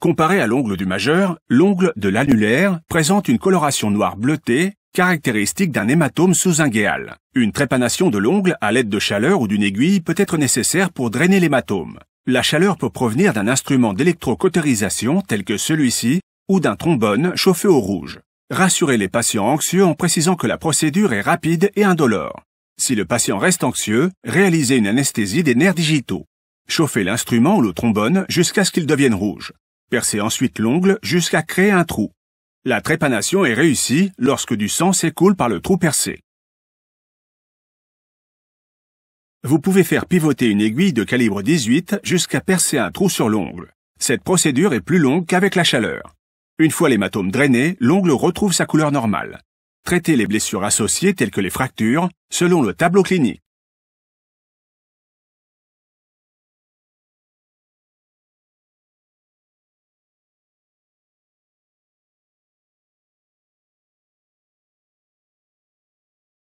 Comparé à l'ongle du majeur, l'ongle de l'annulaire présente une coloration noire bleutée caractéristique d'un hématome sous-inguéal. Une trépanation de l'ongle à l'aide de chaleur ou d'une aiguille peut être nécessaire pour drainer l'hématome. La chaleur peut provenir d'un instrument d'électrocautérisation tel que celui-ci ou d'un trombone chauffé au rouge. Rassurez les patients anxieux en précisant que la procédure est rapide et indolore. Si le patient reste anxieux, réalisez une anesthésie des nerfs digitaux. Chauffez l'instrument ou le trombone jusqu'à ce qu'il devienne rouge. Percez ensuite l'ongle jusqu'à créer un trou. La trépanation est réussie lorsque du sang s'écoule par le trou percé. Vous pouvez faire pivoter une aiguille de calibre 18 jusqu'à percer un trou sur l'ongle. Cette procédure est plus longue qu'avec la chaleur. Une fois l'hématome drainé, l'ongle retrouve sa couleur normale. Traitez les blessures associées telles que les fractures selon le tableau clinique.